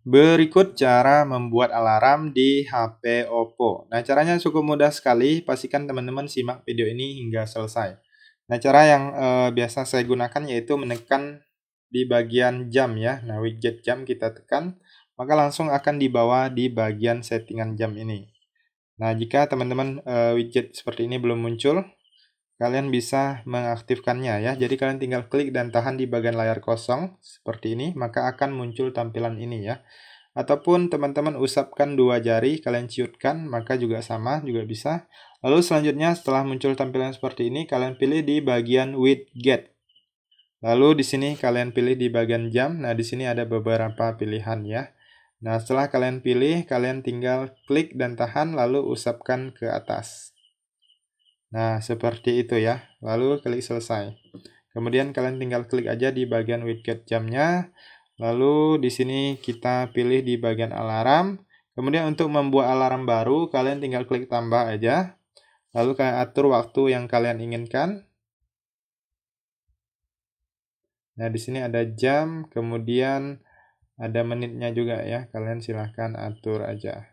Berikut cara membuat alarm di HP Oppo. Nah, caranya cukup mudah sekali. Pastikan teman-teman simak video ini hingga selesai. Nah, cara yang e, biasa saya gunakan yaitu menekan di bagian jam ya. Nah, widget jam kita tekan, maka langsung akan dibawa di bagian settingan jam ini. Nah, jika teman-teman e, widget seperti ini belum muncul, kalian bisa mengaktifkannya ya. Jadi kalian tinggal klik dan tahan di bagian layar kosong seperti ini, maka akan muncul tampilan ini ya. Ataupun teman-teman usapkan dua jari, kalian ciutkan, maka juga sama, juga bisa. Lalu selanjutnya setelah muncul tampilan seperti ini, kalian pilih di bagian widget Lalu di sini kalian pilih di bagian jam. Nah, di sini ada beberapa pilihan ya. Nah, setelah kalian pilih, kalian tinggal klik dan tahan lalu usapkan ke atas. Nah, seperti itu ya. Lalu klik selesai. Kemudian kalian tinggal klik aja di bagian widget jamnya. Lalu di sini kita pilih di bagian alarm. Kemudian untuk membuat alarm baru, kalian tinggal klik tambah aja. Lalu kalian atur waktu yang kalian inginkan. Nah, di sini ada jam, kemudian ada menitnya juga ya. Kalian silahkan atur aja.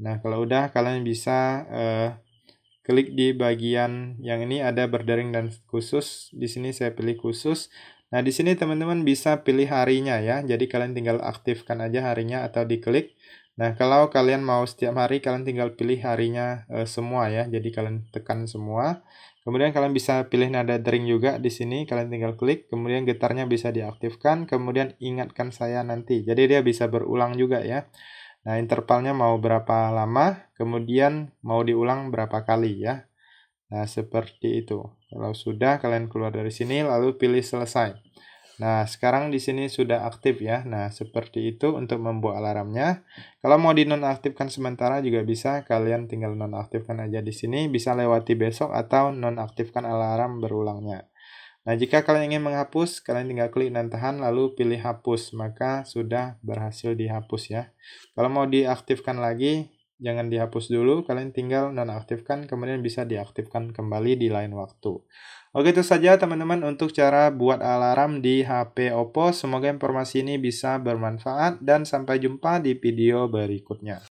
Nah, kalau udah kalian bisa uh, Klik di bagian yang ini ada berdering dan khusus. Di sini saya pilih khusus. Nah, di sini teman-teman bisa pilih harinya ya. Jadi kalian tinggal aktifkan aja harinya atau diklik. Nah, kalau kalian mau setiap hari kalian tinggal pilih harinya e, semua ya. Jadi kalian tekan semua. Kemudian kalian bisa pilih nada dering juga di sini, kalian tinggal klik, kemudian getarnya bisa diaktifkan, kemudian ingatkan saya nanti. Jadi dia bisa berulang juga ya. Nah, intervalnya mau berapa lama, kemudian mau diulang berapa kali ya. Nah, seperti itu. Kalau sudah, kalian keluar dari sini, lalu pilih selesai. Nah, sekarang di sini sudah aktif ya. Nah, seperti itu untuk membuat alarmnya. Kalau mau dinonaktifkan sementara juga bisa. Kalian tinggal nonaktifkan aja di sini. Bisa lewati besok atau nonaktifkan alarm berulangnya. Nah, jika kalian ingin menghapus, kalian tinggal klik dan tahan lalu pilih hapus, maka sudah berhasil dihapus ya. Kalau mau diaktifkan lagi, jangan dihapus dulu, kalian tinggal nonaktifkan kemudian bisa diaktifkan kembali di lain waktu. Oke itu saja teman-teman untuk cara buat alarm di HP Oppo. Semoga informasi ini bisa bermanfaat dan sampai jumpa di video berikutnya.